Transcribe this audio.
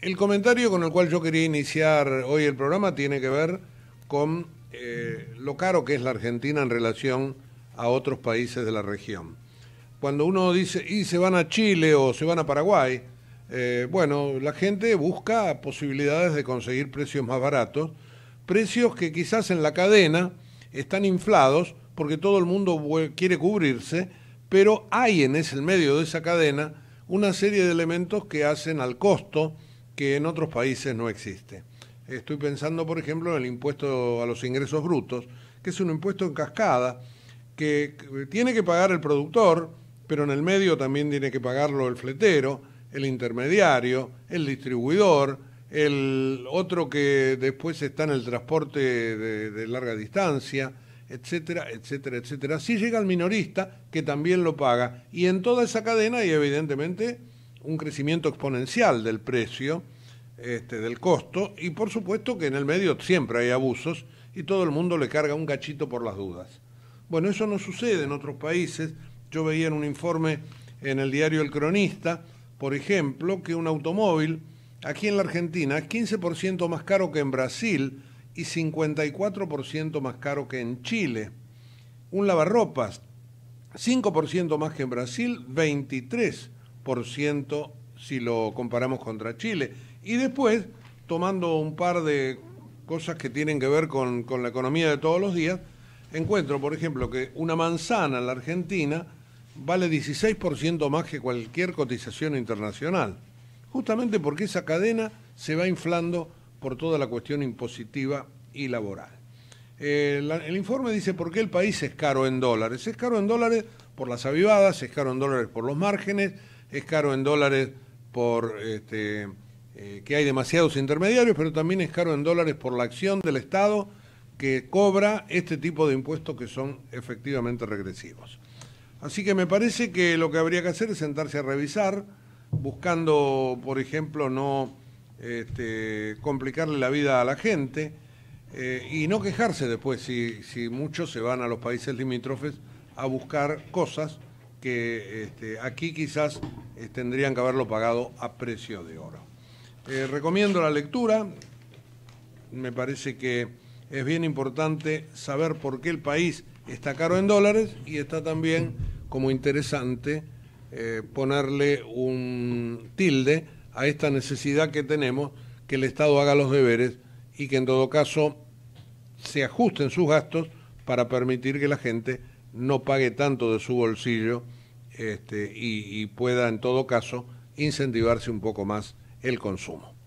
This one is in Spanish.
el comentario con el cual yo quería iniciar hoy el programa tiene que ver con eh, lo caro que es la Argentina en relación a otros países de la región. Cuando uno dice, y se van a Chile o se van a Paraguay, eh, bueno, la gente busca posibilidades de conseguir precios más baratos, precios que quizás en la cadena están inflados porque todo el mundo quiere cubrirse, pero hay en ese medio de esa cadena una serie de elementos que hacen al costo que en otros países no existe. Estoy pensando, por ejemplo, en el impuesto a los ingresos brutos, que es un impuesto en cascada, que tiene que pagar el productor, pero en el medio también tiene que pagarlo el fletero, el intermediario, el distribuidor, el otro que después está en el transporte de, larga distancia, etcétera, etcétera, etcétera. Así llega el minorista, que también lo paga. Y en toda esa cadena y, evidentemente un crecimiento exponencial del precio, este, del costo, y por supuesto que en el medio siempre hay abusos y todo el mundo le carga un gachito por las dudas. Bueno, eso no sucede en otros países. Yo veía en un informe en el diario El Cronista, por ejemplo, que un automóvil aquí en la Argentina es 15% más caro que en Brasil y 54% más caro que en Chile. Un lavarropas, 5% más que en Brasil, 23% si lo comparamos contra Chile. Y después, tomando un par de cosas que tienen que ver con, la economía de todos los días, encuentro, por ejemplo, que una manzana en la Argentina vale 16% más que cualquier cotización internacional, justamente porque esa cadena se va inflando por toda la cuestión impositiva y laboral. Eh, el informe dice por qué el país es caro en dólares. Es caro en dólares por las avivadas, es caro en dólares por los márgenes, es caro en dólares por este, eh, que hay demasiados intermediarios, pero también es caro en dólares por la acción del Estado que cobra este tipo de impuestos que son efectivamente regresivos. Así que me parece que lo que habría que hacer es sentarse a revisar, buscando, por ejemplo, no este, complicarle la vida a la gente eh, y no quejarse después si muchos se van a los países limítrofes a buscar cosas que este, aquí quizás eh, tendrían que haberlo pagado a precio de oro. Eh, recomiendo la lectura, me parece que es bien importante saber por qué el país está caro en dólares y está también como interesante eh, ponerle un tilde a esta necesidad que tenemos que el Estado haga los deberes y que en todo caso se ajusten sus gastos para permitir que la gente no pague tanto de su bolsillo este, y pueda en todo caso incentivarse un poco más el consumo.